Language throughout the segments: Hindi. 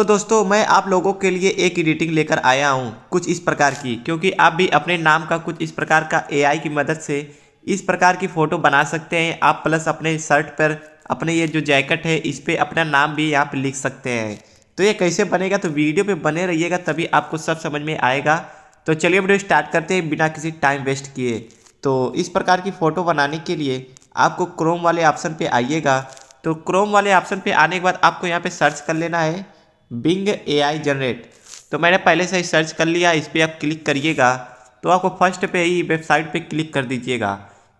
तो दोस्तों मैं आप लोगों के लिए एक एडिटिंग लेकर आया हूँ कुछ इस प्रकार की क्योंकि आप भी अपने नाम का कुछ इस प्रकार का ए की मदद से इस प्रकार की फ़ोटो बना सकते हैं आप प्लस अपने शर्ट पर अपने ये जो जैकेट है इस पर अपना नाम भी यहाँ पर लिख सकते हैं तो ये कैसे बनेगा तो वीडियो पे बने रहिएगा तभी आपको सब समझ में आएगा तो चलिए वीडियो स्टार्ट करते हैं बिना किसी टाइम वेस्ट किए तो इस प्रकार की फ़ोटो बनाने के लिए आपको क्रोम वाले ऑप्शन पे आइएगा तो क्रोम वाले ऑप्शन पे आने के बाद आपको यहाँ पे सर्च कर लेना है बिंग ए आई जनरेट तो मैंने पहले से ही सर्च कर लिया इस पर आप क्लिक करिएगा तो आपको फर्स्ट पे ही वेबसाइट पे क्लिक कर दीजिएगा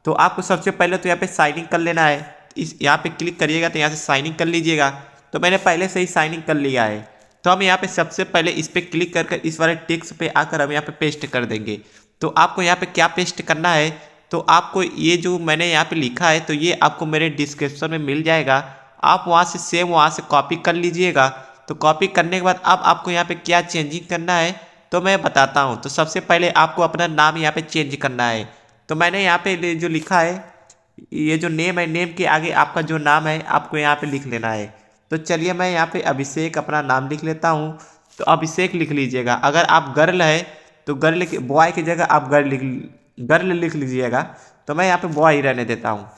तो आपको सबसे पहले तो यहाँ पे साइन इन कर लेना है इस यहाँ पे क्लिक करिएगा तो यहाँ से साइन इन कर लीजिएगा तो मैंने पहले से ही साइन इन कर लिया है तो हम यहाँ पे सबसे पहले इस पर क्लिक कर कर इस वाले टेक्स पे आकर हम यहाँ पे पेस्ट कर देंगे तो आपको यहाँ पे क्या पेस्ट करना है तो आपको ये जो मैंने यहाँ पे लिखा है तो ये आपको मेरे डिस्क्रिप्शन में मिल जाएगा आप वहाँ से सेम वहाँ से कॉपी कर लीजिएगा तो कॉपी करने के बाद अब आपको यहाँ पे क्या चेंजिंग करना है तो मैं बताता हूँ तो सबसे पहले आपको अपना नाम यहाँ पे चेंज करना है तो मैंने यहाँ पे जो लिखा है ये जो नेम है नेम के आगे आपका जो नाम है आपको यहाँ पे लिख लेना है तो चलिए मैं यहाँ पे अभिषेक अपना नाम लिख लेता हूँ तो अभिषेक लिख लीजिएगा अगर आप गर्ल है तो गर्ल के बॉय की जगह आप गर्ल लिख गर्ल लिख लीजिएगा तो मैं यहाँ पर बॉय ही रहने देता हूँ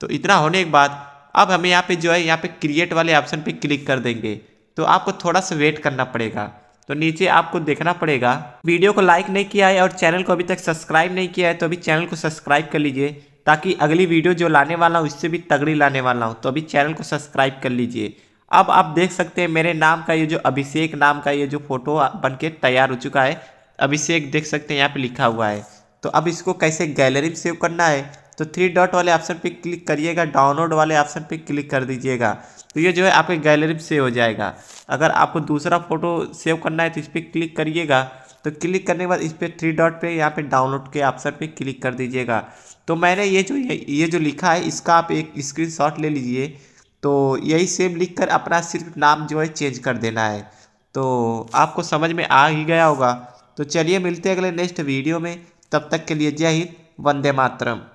तो इतना होने के बाद अब हमें यहाँ पर जो है यहाँ पर क्रिएट वाले ऑप्शन पर क्लिक कर देंगे तो आपको थोड़ा सा वेट करना पड़ेगा तो नीचे आपको देखना पड़ेगा वीडियो को लाइक नहीं किया है और चैनल को अभी तक सब्सक्राइब नहीं किया है तो अभी चैनल को सब्सक्राइब कर लीजिए ताकि अगली वीडियो जो लाने वाला हूँ इससे भी तगड़ी लाने वाला हूँ तो अभी चैनल को सब्सक्राइब कर लीजिए अब आप देख सकते हैं मेरे नाम का ये जो अभिषेक नाम का ये जो फोटो बन के तैयार हो चुका है अभिषेक देख सकते हैं यहाँ पे लिखा हुआ है तो अब इसको कैसे गैलरी में सेव करना है तो थ्री डॉट वाले ऑप्शन पे क्लिक करिएगा डाउनलोड वाले ऑप्शन पे क्लिक कर दीजिएगा तो ये जो है आपके गैलरी में सेव हो जाएगा अगर आपको दूसरा फोटो सेव करना है तो इस पर क्लिक करिएगा तो क्लिक करने के बाद इस पर थ्री डॉट पे यहाँ पे डाउनलोड के ऑप्शन पे क्लिक कर दीजिएगा तो मैंने ये जो ये जो लिखा है इसका आप एक स्क्रीनशॉट ले लीजिए तो यही सेम लिख कर अपना सिर्फ नाम जो है चेंज कर देना है तो आपको समझ में आ ही गया होगा तो चलिए मिलते हैं अगले नेक्स्ट वीडियो में तब तक के लिए जय हिंद वंदे मातरम